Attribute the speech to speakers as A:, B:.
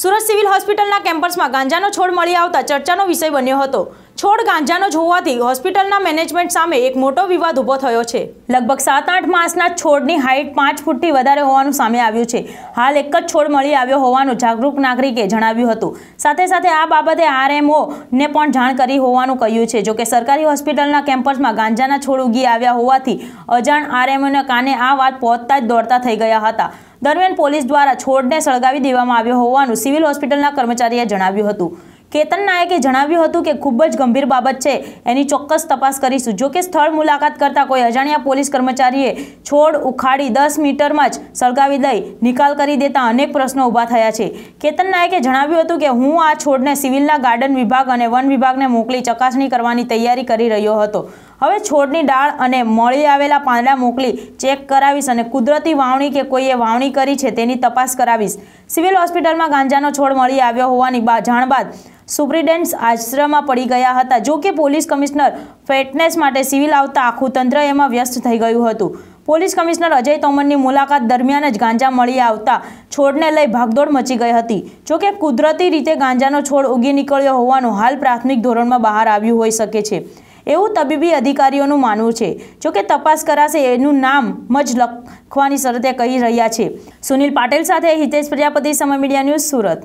A: Surat civil હોસ્પિટલના કેમ્પસમાં ગાંજાનો છોડ મળી આવતા ચર્ચાનો વિષય બન્યો હતો છોડ ગાંજાનો જોવાથી હોસ્પિટલના મેનેજમેન્ટ સામે એક મોટો વિવાદ ઊભો થયો છે લગભગ સાત આઠ માસના છોડની હાઇટ પાંચ ફૂટથી વધારે હોવાનું સામે આવ્યું છે હાલ એક જ છોડ મળી આવ્યો હોવાનું જાગૃત નાગરિકે જણાવ્યું હતું સાથે સાથે આ બાબતે આરએમઓને પણ જાણ કરી હોવાનું કહ્યું છે જોકે સરકારી હોસ્પિટલના કેમ્પસમાં ગાંજાના છોડ ઉગી આવ્યા હોવાથી અજાણ આરએમઓના કાને આ વાત પહોંચતા જ દોડતા થઈ ગયા હતા દરમિયાન પોલીસ દ્વારા છોડને સળગાવી દેવામાં આવ્યો હોવાનું સિવિલ હોસ્પિટલના કર્મચારીએ જણાવ્યું હતું કેતન નાયકે જણાવ્યું હતું કે ખૂબ જ ગંભીર બાબત છે એની ચોક્કસ તપાસ કરીશું જો કે સ્થળ મુલાકાત કરતા કોઈ અજાણ્યા પોલીસ કર્મચારીએ છોડ ઉખાડી દસ મીટરમાં જ સળગાવી દઈ નિકાલ કરી દેતા અનેક પ્રશ્નો ઊભા થયા છે કેતન નાયકે જણાવ્યું હતું કે હું આ છોડને સિવિલના ગાર્ડન વિભાગ અને વન વિભાગને મોકલી ચકાસણી કરવાની તૈયારી કરી રહ્યો હતો હવે છોડની ડાળ અને મળી આવેલા પાંદડા મોકલી ચેક કરાવીશ અને કુદરતી વાવણી કે કોઈએ વાવણી કરી છે તેની તપાસ કરાવીશ સિવિલ હોસ્પિટલમાં ગાંજાનો છોડ મળી આવ્યો હોવાની જાણ બાદ સુપ્રિન્ટેન્ડન્ટ્સ આશ્રમમાં પડી ગયા હતા જો કે પોલીસ કમિશનર ફેટનેસ માટે સિવિલ આવતા આખું તંત્ર એમાં વ્યસ્ત થઈ ગયું હતું પોલીસ કમિશનર અજય તોમરની મુલાકાત દરમિયાન જ ગાંજા મળી આવતા છોડને લઈ ભાગદોડ મચી ગઈ હતી જોકે કુદરતી રીતે ગાંજાનો છોડ ઉગી નીકળ્યો હોવાનું હાલ પ્રાથમિક ધોરણમાં બહાર આવ્યું હોઈ શકે છે એવું તબીબી અધિકારીઓનું માનવું છે જોકે તપાસ કરાશે એનું નામ મજ લખવાની શરતે કહી રહ્યા છે સુનિલ પાટેલ સાથે હિતેશ પ્રજાપતિ સમય મીડિયા ન્યૂઝ સુરત